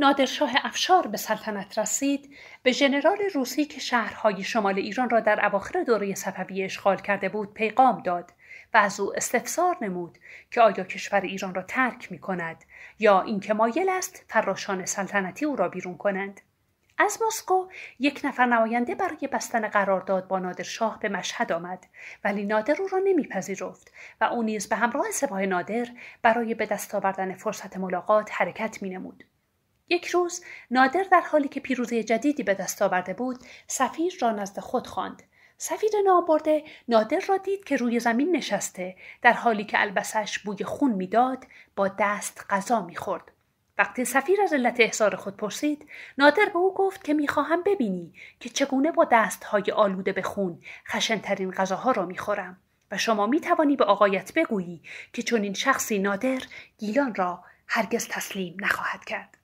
نادرشاه افشار به سلطنت رسید به ژنرال روسی که شهرهای شمال ایران را در اواخر دوره صفویه اشغال کرده بود پیغام داد و از او استفسار نمود که آیا کشور ایران را ترک می کند یا اینکه مایل است فراشان سلطنتی او را بیرون کنند از مسکو یک نفر نماینده برای بستن قرارداد با نادرشاه به مشهد آمد ولی نادر او را نمیپذیرفت و او نیز به همراه سپاه نادر برای به دست آوردن فرصت ملاقات حرکت مینمود یک روز نادر در حالی که پیروزی جدیدی به دست آورده بود سفیر را نزد خود خواند سفیر نابرده نادر را دید که روی زمین نشسته در حالی که البسش بوی خون میداد با دست غذا میخورد وقتی سفیر از علت احضار خود پرسید نادر به او گفت که میخواهم ببینی که چگونه با دستهای آلوده به خون خشنترین غذاها را میخورم و شما میتوانی به آقایت بگویی که چنین شخصی نادر گیلان را هرگز تسلیم نخواهد کرد